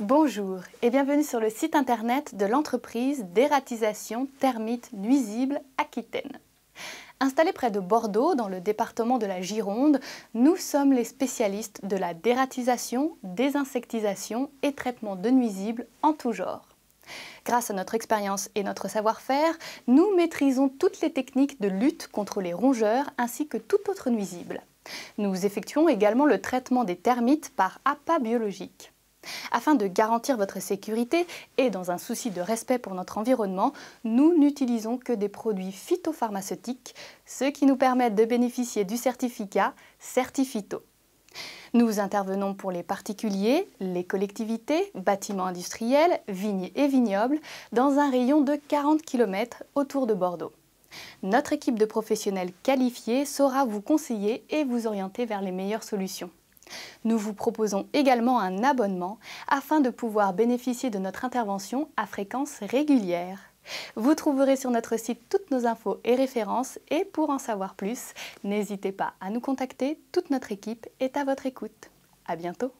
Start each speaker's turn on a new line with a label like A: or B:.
A: Bonjour et bienvenue sur le site internet de l'entreprise d'ératisation termites nuisibles Aquitaine. Installés près de Bordeaux, dans le département de la Gironde, nous sommes les spécialistes de la dératisation, désinsectisation et traitement de nuisibles en tout genre. Grâce à notre expérience et notre savoir-faire, nous maîtrisons toutes les techniques de lutte contre les rongeurs ainsi que tout autre nuisible. Nous effectuons également le traitement des termites par appât biologique. Afin de garantir votre sécurité et dans un souci de respect pour notre environnement, nous n'utilisons que des produits phytopharmaceutiques, ce qui nous permet de bénéficier du certificat Certifito. Nous intervenons pour les particuliers, les collectivités, bâtiments industriels, vignes et vignobles, dans un rayon de 40 km autour de Bordeaux. Notre équipe de professionnels qualifiés saura vous conseiller et vous orienter vers les meilleures solutions. Nous vous proposons également un abonnement afin de pouvoir bénéficier de notre intervention à fréquence régulière. Vous trouverez sur notre site toutes nos infos et références et pour en savoir plus, n'hésitez pas à nous contacter, toute notre équipe est à votre écoute. À bientôt